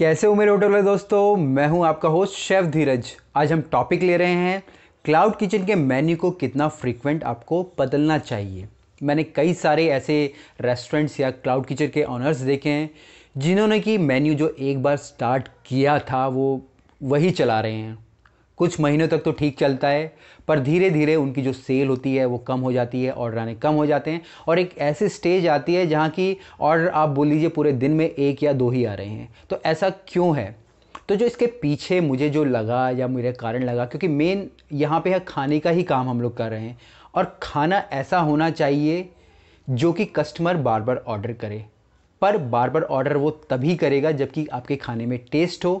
कैसे हो मेरे होटल दोस्तों मैं हूं आपका होस्ट शेफ धीरज आज हम टॉपिक ले रहे हैं क्लाउड किचन के मेन्यू को कितना फ्रीक्वेंट आपको बदलना चाहिए मैंने कई सारे ऐसे रेस्टोरेंट्स या क्लाउड किचन के ऑनर्स देखे हैं जिन्होंने कि मेन्यू जो एक बार स्टार्ट किया था वो वही चला रहे हैं कुछ महीनों तक तो ठीक चलता है पर धीरे धीरे उनकी जो सेल होती है वो कम हो जाती है ऑर्डर आने कम हो जाते हैं और एक ऐसे स्टेज आती है जहाँ की ऑर्डर आप बोल लीजिए पूरे दिन में एक या दो ही आ रहे हैं तो ऐसा क्यों है तो जो इसके पीछे मुझे जो लगा या मेरे कारण लगा क्योंकि मेन यहाँ पे है खाने का ही काम हम लोग कर रहे हैं और खाना ऐसा होना चाहिए जो कि कस्टमर बार बार ऑर्डर करे पर बार बार ऑर्डर वो तभी करेगा जबकि आपके खाने में टेस्ट हो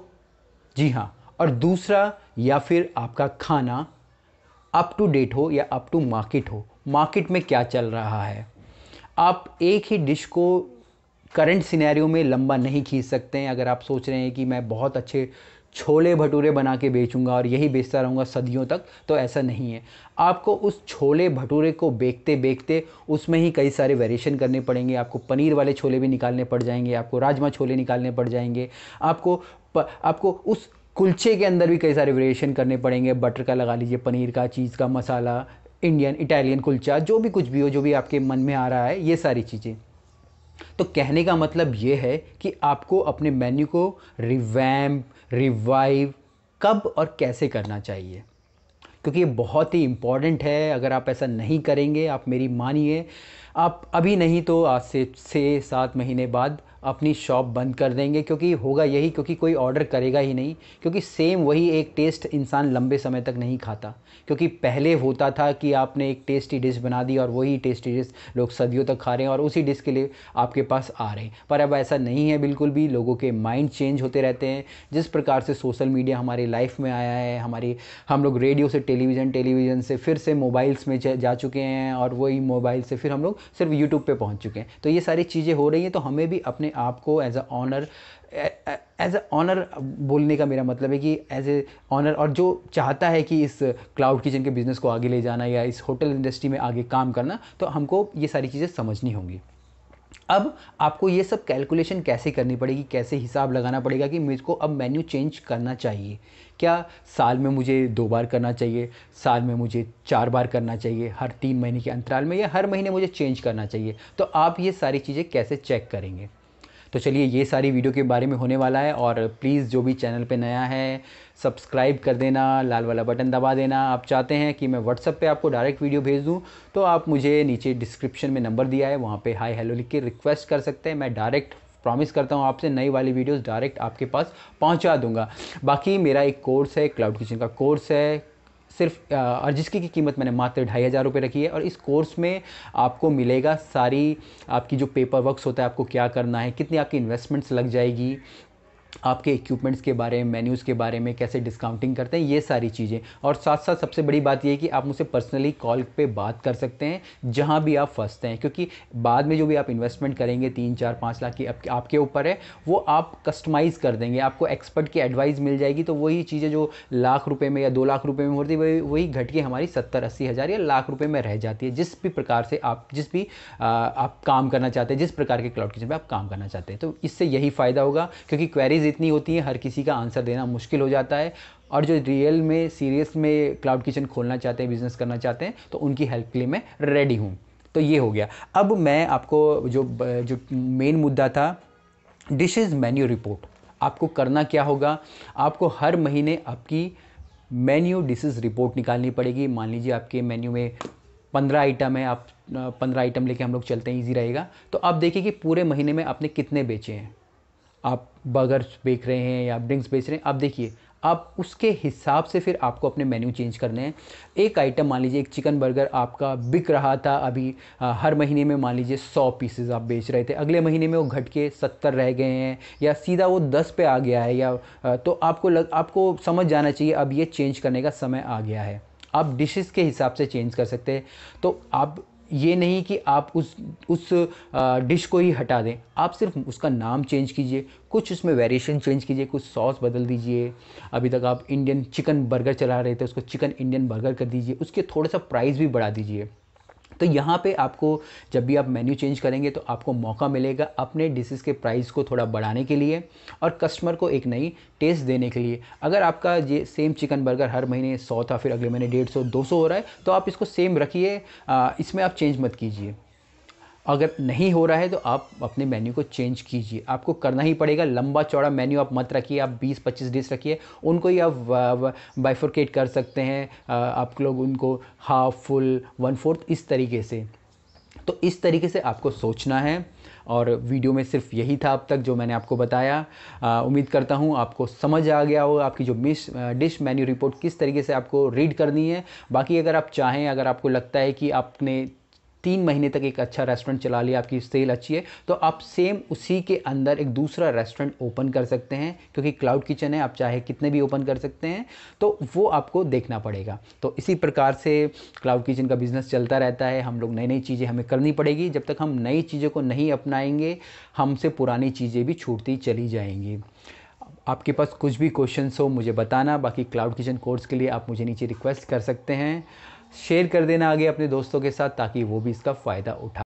जी हाँ और दूसरा या फिर आपका खाना अप टू डेट हो या अप टू मार्केट हो मार्केट में क्या चल रहा है आप एक ही डिश को करंट सिनेरियो में लंबा नहीं खींच सकते हैं अगर आप सोच रहे हैं कि मैं बहुत अच्छे छोले भटूरे बना के बेचूंगा और यही बेचता रहूँगा सदियों तक तो ऐसा नहीं है आपको उस छोले भटूरे को बेचते बेचते उसमें ही कई सारे वेरिएशन करने पड़ेंगे आपको पनीर वाले छोले भी निकालने पड़ जाएंगे आपको राजमा छोले निकालने पड़ जाएंगे आपको प, आपको उस कुलचे के अंदर भी कई सारे वेरिएशन करने पड़ेंगे बटर का लगा लीजिए पनीर का चीज़ का मसाला इंडियन इटालियन कुलचा जो भी कुछ भी हो जो भी आपके मन में आ रहा है ये सारी चीज़ें तो कहने का मतलब ये है कि आपको अपने मेन्यू को रिवैम्प रिवाइव कब और कैसे करना चाहिए क्योंकि ये बहुत ही इम्पॉर्टेंट है अगर आप ऐसा नहीं करेंगे आप मेरी मानिए आप अभी नहीं तो आज से छः सात महीने बाद अपनी शॉप बंद कर देंगे क्योंकि होगा यही क्योंकि कोई ऑर्डर करेगा ही नहीं क्योंकि सेम वही एक टेस्ट इंसान लंबे समय तक नहीं खाता क्योंकि पहले होता था कि आपने एक टेस्टी डिश बना दी और वही टेस्टी डिश लोग सदियों तक खा रहे हैं और उसी डिश के लिए आपके पास आ रहे हैं पर अब ऐसा नहीं है बिल्कुल भी लोगों के माइंड चेंज होते रहते हैं जिस प्रकार से सोशल मीडिया हमारे लाइफ में आया है हमारी हम लोग रेडियो से टेलीविज़न टेलीविज़न से फिर से मोबाइल्स में जा चुके हैं और वही मोबाइल से फिर हम लोग सिर्फ यूट्यूब पर पहुँच चुके हैं तो ये सारी चीज़ें हो रही हैं तो हमें भी अपने आपको as a owner as a owner बोलने का मेरा मतलब है कि एज ए ऑनर और जो चाहता है कि इस क्लाउड किचन के बिज़नेस को आगे ले जाना या इस होटल इंडस्ट्री में आगे काम करना तो हमको ये सारी चीज़ें समझनी होंगी अब आपको ये सब कैलकुलेशन कैसे करनी पड़ेगी कैसे हिसाब लगाना पड़ेगा कि मुझको अब मेन्यू चेंज करना चाहिए क्या साल में मुझे दो बार करना चाहिए साल में मुझे चार बार करना चाहिए हर तीन महीने के अंतराल में या हर महीने मुझे चेंज करना चाहिए तो आप ये सारी चीज़ें कैसे चेक करेंगे तो चलिए ये सारी वीडियो के बारे में होने वाला है और प्लीज़ जो भी चैनल पे नया है सब्सक्राइब कर देना लाल वाला बटन दबा देना आप चाहते हैं कि मैं व्हाट्सअप पे आपको डायरेक्ट वीडियो भेज दूँ तो आप मुझे नीचे डिस्क्रिप्शन में नंबर दिया है वहाँ पर हाई हेलो लिख के रिक्वेस्ट कर सकते हैं मैं डायरेक्ट प्रॉमिस करता हूँ आपसे नई वाली वीडियोस डायरेक्ट आपके पास पहुँचा दूंगा बाकी मेरा एक कोर्स है क्लाउड किचन का कोर्स है सिर्फ और जिसकी की कीमत मैंने मात्र ढाई हज़ार रुपये रखी है और इस कोर्स में आपको मिलेगा सारी आपकी जो पेपर वर्क्स होता है आपको क्या करना है कितनी आपकी इन्वेस्टमेंट्स लग जाएगी आपके इक्विपमेंट्स के बारे में मेन्यूज़ के बारे में कैसे डिस्काउंटिंग करते हैं ये सारी चीज़ें और साथ साथ सबसे बड़ी बात यह है कि आप मुझसे पर्सनली कॉल पे बात कर सकते हैं जहाँ भी आप फंसते हैं क्योंकि बाद में जो भी आप इन्वेस्टमेंट करेंगे तीन चार पाँच लाख की आपके ऊपर है वो आप कस्टमाइज़ कर देंगे आपको एक्सपर्ट की एडवाइस मिल जाएगी तो वही चीज़ें जो लाख रुपये में या दो लाख रुपये में होती है वही वही घट के हमारी सत्तर अस्सी हज़ार या लाख रुपये में रह जाती है जिस भी प्रकार से आप जिस भी आप काम करना चाहते हैं जिस प्रकार के क्लाउड किचन पर आप काम करना चाहते हैं तो इससे यही फ़ायदा होगा क्योंकि क्वेरीज क्वेरीज इतनी होती है हर किसी का आंसर देना मुश्किल हो जाता है और जो रियल में सीरियस में क्लाउड किचन खोलना चाहते हैं बिज़नेस करना चाहते हैं तो उनकी हेल्प के लिए मैं रेडी हूँ तो ये हो गया अब मैं आपको जो जो मेन मुद्दा था डिशेज मेन्यू रिपोर्ट आपको करना क्या होगा आपको हर महीने आपकी मेन्यू डिशेज रिपोर्ट निकालनी पड़ेगी मान लीजिए आपके मेन्यू में पंद्रह आइटम है आप पंद्रह आइटम लेके हम लोग चलते हैं इजी रहेगा तो आप देखिए कि पूरे महीने में आपने कितने बेचे हैं आप बर्गर्स बेच रहे हैं या ड्रिंक्स बेच रहे हैं आप देखिए आप उसके हिसाब से फिर आपको अपने मेन्यू चेंज करने हैं एक आइटम मान लीजिए एक चिकन बर्गर आपका बिक रहा था अभी आ, हर महीने में मान लीजिए सौ पीसेज आप बेच रहे थे अगले महीने में वो घट के सत्तर रह गए हैं या सीधा वो दस पे आ गया है या आ, तो आपको लग आपको समझ जाना चाहिए अब ये चेंज करने का समय आ गया है आप डिशेस के हिसाब से चेंज कर सकते हैं तो आप ये नहीं कि आप उस उस डिश को ही हटा दें आप सिर्फ उसका नाम चेंज कीजिए कुछ उसमें वेरिएशन चेंज कीजिए कुछ सॉस बदल दीजिए अभी तक आप इंडियन चिकन बर्गर चला रहे थे उसको चिकन इंडियन बर्गर कर दीजिए उसके थोड़ा सा प्राइस भी बढ़ा दीजिए तो यहाँ पे आपको जब भी आप मेन्यू चेंज करेंगे तो आपको मौका मिलेगा अपने डिशेज़ के प्राइस को थोड़ा बढ़ाने के लिए और कस्टमर को एक नई टेस्ट देने के लिए अगर आपका ये सेम चिकन बर्गर हर महीने सौ था फिर अगले महीने डेढ़ सौ दो सौ हो रहा है तो आप इसको सेम रखिए इसमें आप चेंज मत कीजिए अगर नहीं हो रहा है तो आप अपने मेन्यू को चेंज कीजिए आपको करना ही पड़ेगा लंबा चौड़ा मेन्यू आप मत रखिए आप 20-25 डिश रखिए उनको ही आप बाइफोरकेट कर सकते हैं आप लोग उनको हाफ फुल वन फोर्थ इस तरीके से तो इस तरीके से आपको सोचना है और वीडियो में सिर्फ यही था अब तक जो मैंने आपको बताया उम्मीद करता हूँ आपको समझ आ गया हो आपकी जो मिस डिश मेन्यू रिपोर्ट किस तरीके से आपको रीड करनी है बाकी अगर आप चाहें अगर आपको लगता है कि आपने तीन महीने तक एक अच्छा रेस्टोरेंट चला लिया आपकी सेल अच्छी है तो आप सेम उसी के अंदर एक दूसरा रेस्टोरेंट ओपन कर सकते हैं क्योंकि क्लाउड किचन है आप चाहे कितने भी ओपन कर सकते हैं तो वो आपको देखना पड़ेगा तो इसी प्रकार से क्लाउड किचन का बिज़नेस चलता रहता है हम लोग नई नई चीज़ें हमें करनी पड़ेगी जब तक हम नई चीज़ों को नहीं अपनाएंगे हमसे पुरानी चीज़ें भी छूटती चली जाएंगी आपके पास कुछ भी क्वेश्चन हो मुझे बताना बाकी क्लाउड किचन कोर्स के लिए आप मुझे नीचे रिक्वेस्ट कर सकते हैं शेयर कर देना आगे अपने दोस्तों के साथ ताकि वो भी इसका फ़ायदा उठा